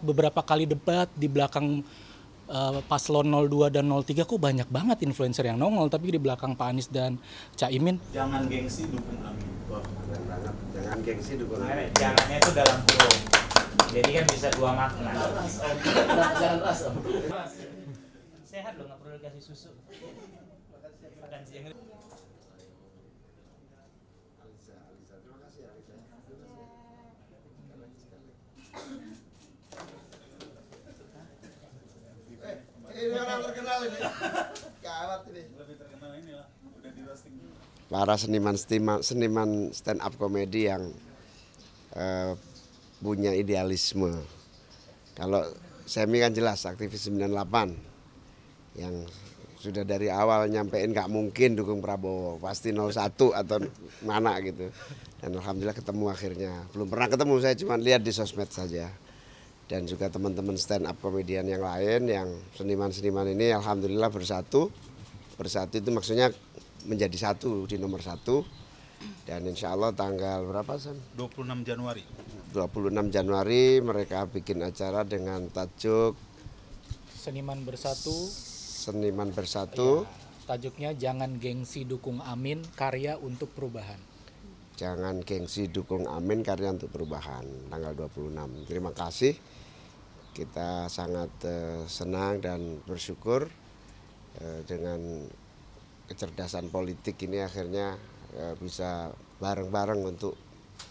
beberapa kali debat di belakang uh, paslon 02 dan 03 kok banyak banget influencer yang nongol tapi di belakang Pak Anies dan Caimin jangan gengsi dukung Amin jangan jangan, jangan gengsi dukung Amin jangannya itu dalam kurung jadi kan bisa dua makna sehat loh nggak perlu dikasih susu makan siang terkenal ini. ini. Lebih terkenal Udah Para seniman seniman stand up komedi yang uh, punya idealisme. Kalau Semi kan jelas aktivis 98 yang sudah dari awal nyampein nggak mungkin dukung Prabowo pasti 01 atau mana gitu dan alhamdulillah ketemu akhirnya belum pernah ketemu saya cuma lihat di sosmed saja dan juga teman-teman stand up komedian yang lain yang seniman-seniman ini alhamdulillah bersatu bersatu itu maksudnya menjadi satu di nomor satu dan insya Allah tanggal berapa San? 26 Januari 26 Januari mereka bikin acara dengan tajuk Seniman Bersatu Seniman Bersatu ya, Tajuknya Jangan Gengsi Dukung Amin Karya Untuk Perubahan Jangan Gengsi Dukung Amin Karya Untuk Perubahan tanggal 26 Terima kasih kita sangat eh, senang dan bersyukur eh, dengan kecerdasan politik ini akhirnya eh, bisa bareng-bareng untuk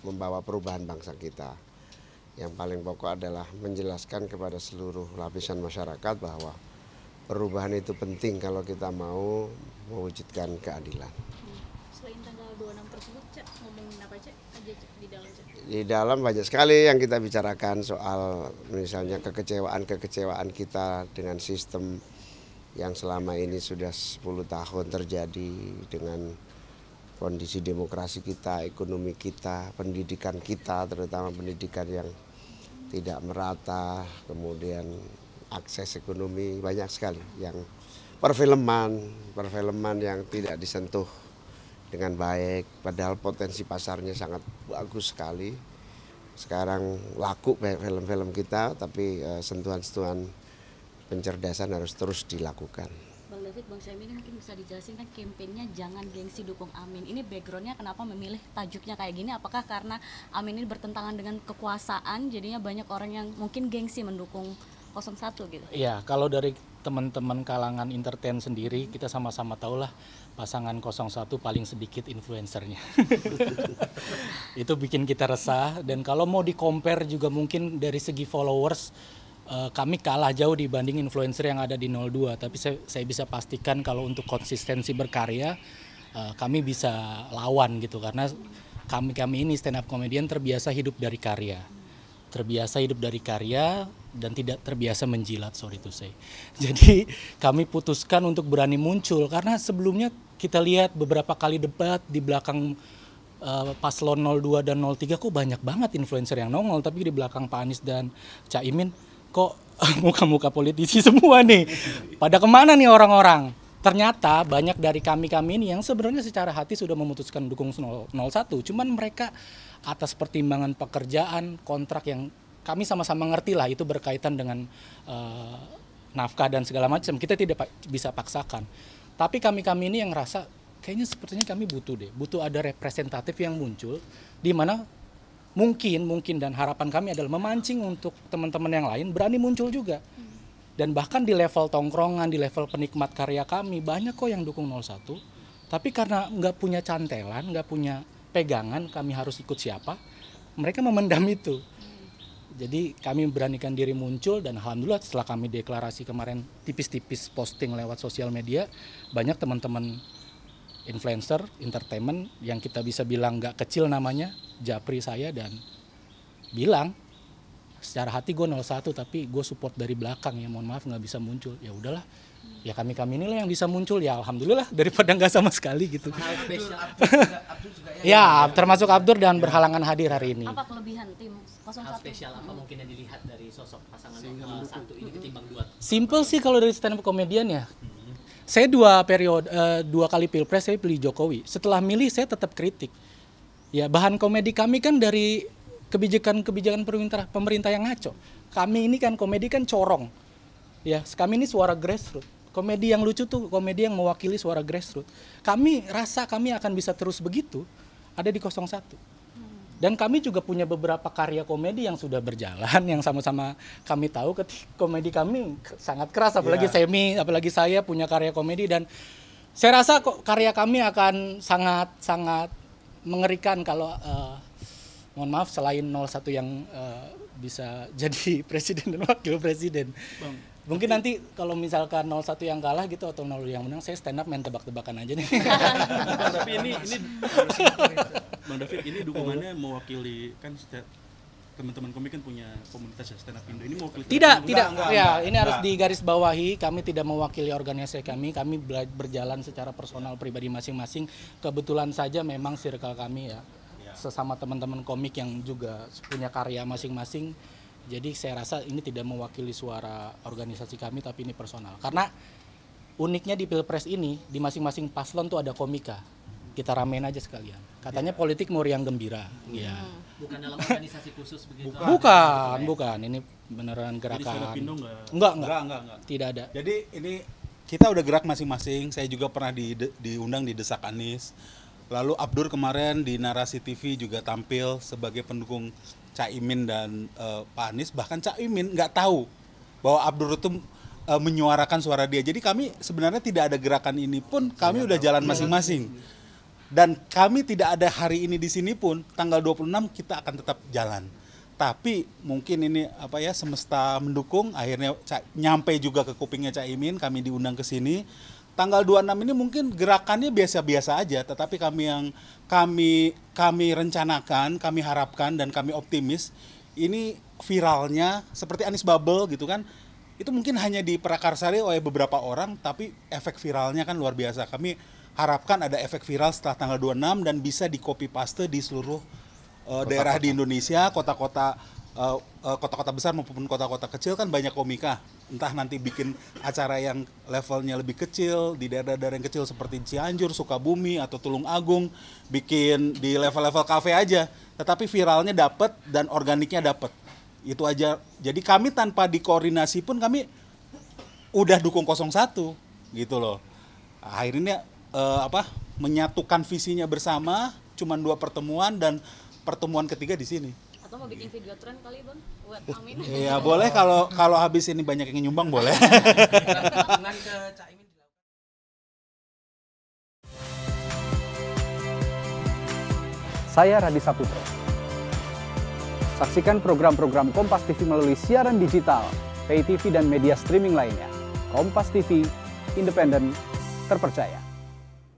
membawa perubahan bangsa kita. Yang paling pokok adalah menjelaskan kepada seluruh lapisan masyarakat bahwa perubahan itu penting kalau kita mau mewujudkan keadilan. 26 tersebut cek ngomongin apa cek aja cek di dalam cek Di dalam banyak sekali yang kita bicarakan soal misalnya kekecewaan-kekecewaan kita dengan sistem yang selama ini sudah 10 tahun terjadi dengan kondisi demokrasi kita, ekonomi kita, pendidikan kita, terutama pendidikan yang tidak merata, kemudian akses ekonomi banyak sekali yang perfilman, perfilman yang tidak disentuh dengan baik padahal potensi pasarnya sangat bagus sekali sekarang laku film-film kita tapi eh, sentuhan-sentuhan pencerdasan harus terus dilakukan Bang David, Bang Syami ini mungkin bisa dijelasin kan kampanyenya Jangan Gengsi Dukung Amin. Ini backgroundnya kenapa memilih tajuknya kayak gini? Apakah karena Amin ini bertentangan dengan kekuasaan jadinya banyak orang yang mungkin gengsi mendukung 01 gitu. Iya, kalau dari teman-teman kalangan entertain sendiri kita sama-sama tahu lah pasangan 01 paling sedikit influencernya. itu bikin kita resah dan kalau mau di compare juga mungkin dari segi followers eh, kami kalah jauh dibanding influencer yang ada di 02 tapi saya, saya bisa pastikan kalau untuk konsistensi berkarya eh, kami bisa lawan gitu karena kami kami ini stand up comedian terbiasa hidup dari karya terbiasa hidup dari karya dan tidak terbiasa menjilat sorry to say. Jadi kami putuskan untuk berani muncul karena sebelumnya kita lihat beberapa kali debat di belakang uh, paslon 02 dan 03 kok banyak banget influencer yang nongol tapi di belakang Pak Anies dan Caimin kok muka-muka politisi semua nih. Pada kemana nih orang-orang? Ternyata banyak dari kami-kami ini yang sebenarnya secara hati sudah memutuskan dukung 01, cuman mereka atas pertimbangan pekerjaan, kontrak yang kami sama-sama ngerti lah itu berkaitan dengan uh, nafkah dan segala macam. Kita tidak pa bisa paksakan. Tapi kami-kami ini yang rasa kayaknya sepertinya kami butuh deh, butuh ada representatif yang muncul di mana mungkin mungkin dan harapan kami adalah memancing untuk teman-teman yang lain berani muncul juga. Dan bahkan di level tongkrongan, di level penikmat karya kami banyak kok yang dukung 01. Tapi karena nggak punya cantelan, nggak punya pegangan kami harus ikut siapa, mereka memendam itu. Jadi kami beranikan diri muncul dan alhamdulillah setelah kami deklarasi kemarin tipis-tipis posting lewat sosial media, banyak teman-teman influencer, entertainment yang kita bisa bilang nggak kecil namanya, japri saya dan bilang secara hati gue 01 tapi gue support dari belakang ya mohon maaf nggak bisa muncul ya udahlah ya kami kami inilah yang bisa muncul ya alhamdulillah daripada nggak sama sekali gitu ya. ya, termasuk Abdur dan berhalangan hadir hari ini apa kelebihan tim hal spesial apa mungkin yang dilihat dari sosok pasangan uh, satu ini ketimbang dua? Simple sih kalau dari stand up komedian ya. Hmm. Saya dua periode, uh, dua kali pilpres saya pilih Jokowi. Setelah milih saya tetap kritik. Ya bahan komedi kami kan dari kebijakan-kebijakan pemerintah pemerintah yang ngaco. Kami ini kan komedi kan corong. Ya, kami ini suara grassroots komedi yang lucu tuh komedi yang mewakili suara grassroots. Kami rasa kami akan bisa terus begitu ada di 01. Dan kami juga punya beberapa karya komedi yang sudah berjalan, yang sama-sama kami tahu ketika komedi kami sangat keras, apalagi yeah. semi, apalagi saya punya karya komedi dan saya rasa kok karya kami akan sangat-sangat mengerikan kalau uh, mohon maaf selain 01 yang uh, bisa jadi presiden dan wakil presiden. Bang, Mungkin nanti kalau misalkan 01 yang kalah gitu atau 0 yang menang, saya stand up main tebak-tebakan aja nih. Tapi ini ini Bang David ini dukungannya mewakili kan setiap teman-teman komik kan punya komunitas ya stand up Indo ini mewakili tidak tidak enggak, enggak, ya enggak, ini enggak. harus digarisbawahi kami tidak mewakili organisasi kami kami berjalan secara personal ya. pribadi masing-masing kebetulan saja memang circle kami ya, ya. sesama teman-teman komik yang juga punya karya masing-masing jadi saya rasa ini tidak mewakili suara organisasi kami tapi ini personal. Karena uniknya di Pilpres ini di masing-masing paslon tuh ada komika. Kita ramein aja sekalian. Katanya ya. politik mau yang gembira. Iya. ya Bukan dalam organisasi khusus begitu. Bukan, bukan. Iya. bukan. Ini beneran gerakan. Jadi enggak? Enggak, enggak. enggak, enggak, enggak. Tidak ada. Jadi ini kita udah gerak masing-masing. Saya juga pernah di, diundang di Desak Anis. Lalu Abdur kemarin di Narasi TV juga tampil sebagai pendukung Caimin dan uh, Pak Anies bahkan Cak Imin nggak tahu bahwa Abdur itu uh, eh, menyuarakan suara dia. Jadi kami sebenarnya tidak ada gerakan ini pun kami sudah jalan iya. masing-masing. Dan kami tidak ada hari ini di sini pun tanggal 26 kita akan tetap jalan. Tapi mungkin ini apa ya semesta mendukung akhirnya nyampe juga ke kupingnya Cak Imin kami diundang ke sini tanggal 26 ini mungkin gerakannya biasa-biasa aja, tetapi kami yang kami kami rencanakan, kami harapkan dan kami optimis ini viralnya seperti Anis Bubble gitu kan. Itu mungkin hanya diprakarsai oleh beberapa orang, tapi efek viralnya kan luar biasa. Kami harapkan ada efek viral setelah tanggal 26 dan bisa di copy paste di seluruh uh, eh, kota -kota. daerah di Indonesia, kota-kota Eh, eh, kota-kota uh, besar maupun kota-kota kecil kan banyak komika. Entah nanti bikin acara yang levelnya lebih kecil di daerah-daerah yang kecil seperti Cianjur, Sukabumi atau Tulung Agung, bikin di level-level kafe aja. Tetapi viralnya dapat dan organiknya dapat. Itu aja. Jadi kami tanpa dikoordinasi pun kami udah dukung 01 gitu loh. Akhirnya uh, apa? menyatukan visinya bersama cuman dua pertemuan dan pertemuan ketiga di sini atau mau bikin video tren kali bang buat Amin iya boleh kalau kalau habis ini banyak yang nyumbang boleh Saya Radi Saputra. Saksikan program-program Kompas TV melalui siaran digital, pay TV dan media streaming lainnya. Kompas TV, independen, terpercaya.